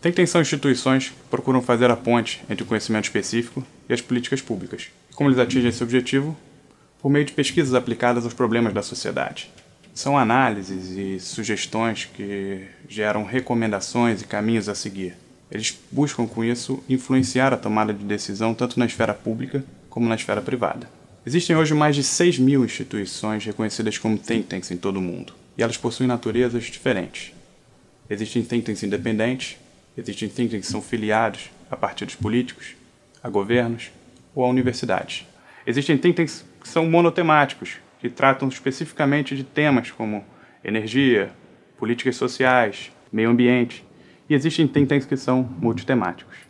Tem são instituições que procuram fazer a ponte entre o conhecimento específico e as políticas públicas, e como eles atingem esse objetivo? Por meio de pesquisas aplicadas aos problemas da sociedade. São análises e sugestões que geram recomendações e caminhos a seguir. Eles buscam com isso influenciar a tomada de decisão tanto na esfera pública como na esfera privada. Existem hoje mais de 6 mil instituições reconhecidas como think tanks em todo o mundo, e elas possuem naturezas diferentes. Existem think tanks independentes, Existem think tanks que são filiados a partidos políticos, a governos ou a universidades. Existem think tanks que são monotemáticos, que tratam especificamente de temas como energia, políticas sociais, meio ambiente. E existem think tanks que são multitemáticos.